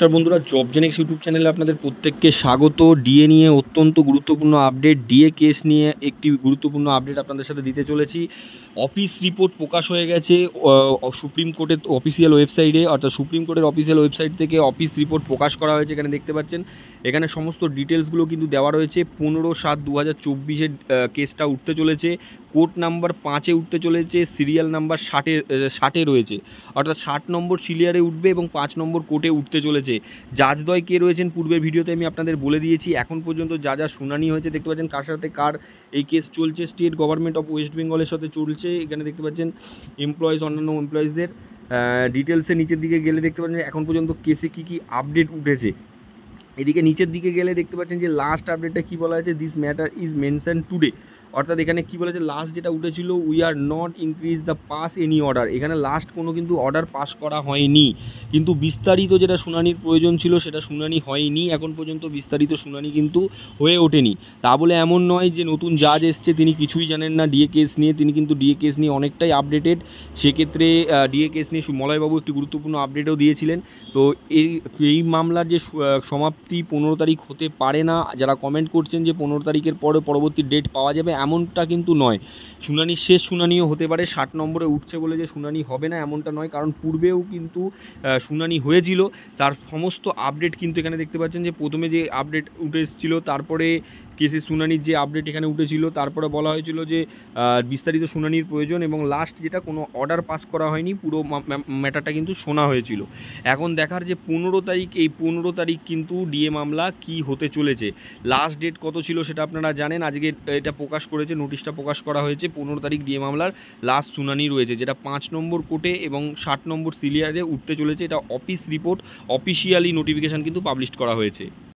নমস্কার বন্ধুরা job YouTube চ্যানেলে আপনাদের প্রত্যেককে স্বাগত ডিএ নিয়ে অত্যন্ত গুরুত্বপূর্ণ আপডেট ডিএ কেস নিয়ে একটি গুরুত্বপূর্ণ আপডেট আপনাদের সাথে দিতে চলেছি অফিস রিপোর্ট প্রকাশ হয়ে গেছে সুপ্রিম কোর্টের অফিসিয়াল ওয়েবসাইটে অর্থাৎ সুপ্রিম কোর্টের অফিসিয়াল ওয়েবসাইট থেকে অফিস রিপোর্ট প্রকাশ করা হয়েছে এখানে দেখতে পাচ্ছেন এখানে সমস্ত ডিটেলসগুলো কিন্তু দেওয়া রয়েছে পনেরো সাত দু হাজার চব্বিশের কেসটা উঠতে চলেছে কোর্ট নাম্বার পাঁচে উঠতে চলেছে সিরিয়াল নাম্বার ষাটে ষাটে রয়েছে অর্থাৎ ষাট নম্বর সিলিয়ারে উঠবে এবং পাঁচ নম্বর কোর্টে উঠতে চলেছে জাজদয় কে রয়েছেন পূর্বের ভিডিওতে আমি আপনাদের বলে দিয়েছি এখন পর্যন্ত যা যা শুনানি হয়েছে দেখতে পাচ্ছেন কার সাথে কার এই কেস চলছে স্টেট গভর্নমেন্ট অফ ওয়েস্ট বেঙ্গলের সাথে চলছে এখানে দেখতে পাচ্ছেন এমপ্লয়িজ অন্যান্য এমপ্লয়িজদের ডিটেলসে নিচের দিকে গেলে দেখতে পাচ্ছেন এখন পর্যন্ত কেসে কী কী আপডেট উঠেছে এদিকে নিচের দিকে গেলে দেখতে পাচ্ছেন যে লাস্ট আপডেটটা কী বলা হয়েছে this matter is mention today অর্থাৎ এখানে কী বলেছে লাস্ট যেটা উঠেছিল we are not increase the pass any order এখানে লাস্ট কোনো কিন্তু অর্ডার পাস করা হয়নি কিন্তু বিস্তারিত যেটা শুনানির প্রয়োজন ছিল সেটা শুনানি হয়নি এখন পর্যন্ত বিস্তারিত শুনানি কিন্তু হয়ে ওঠেনি তা বলে এমন নয় যে নতুন জাজ এসছে তিনি কিছুই জানেন না ডিএ কেস নিয়ে তিনি কিন্তু ডিএ কেস নিয়ে অনেকটাই আপডেটেড সেক্ষেত্রে ডিএ কেস নিয়ে মলয়বাবু একটি গুরুত্বপূর্ণ আপডেটও দিয়েছিলেন তো এই এই মামলার যে সমাপ্তি পরবর্তী পনেরো তারিখ হতে পারে না যারা কমেন্ট করছেন যে পনেরো তারিখের পরে পরবর্তী ডেট পাওয়া যাবে এমনটা কিন্তু নয় শুনানি শেষ শুনানিও হতে পারে ষাট নম্বরে উঠছে বলে যে শুনানি হবে না এমনটা নয় কারণ পূর্বেও কিন্তু শুনানি হয়েছিল তার সমস্ত আপডেট কিন্তু এখানে দেখতে পাচ্ছেন যে প্রথমে যে আপডেট উঠে এসেছিলো তারপরে কেসের শুনানির যে আপডেট এখানে উঠেছিল তারপরে বলা হয়েছিল যে বিস্তারিত শুনানির প্রয়োজন এবং লাস্ট যেটা কোনো অর্ডার পাস করা হয়নি পুরো ম্যাটারটা কিন্তু শোনা হয়েছিল এখন দেখার যে পনেরো তারিখ এই পনেরো তারিখ কিন্তু ডিএ মামলা কি হতে চলেছে লাস্ট ডেট কত ছিল সেটা আপনারা জানেন আজকে এটা প্রকাশ করেছে নোটিশটা প্রকাশ করা হয়েছে পনেরো তারিখ ডিএ মামলার লাস্ট শুনানি রয়েছে যেটা পাঁচ নম্বর কোর্টে এবং ষাট নম্বর সিলিয়ারে উঠতে চলেছে এটা অফিস রিপোর্ট অফিসিয়ালি নোটিফিকেশান কিন্তু পাবলিশ করা হয়েছে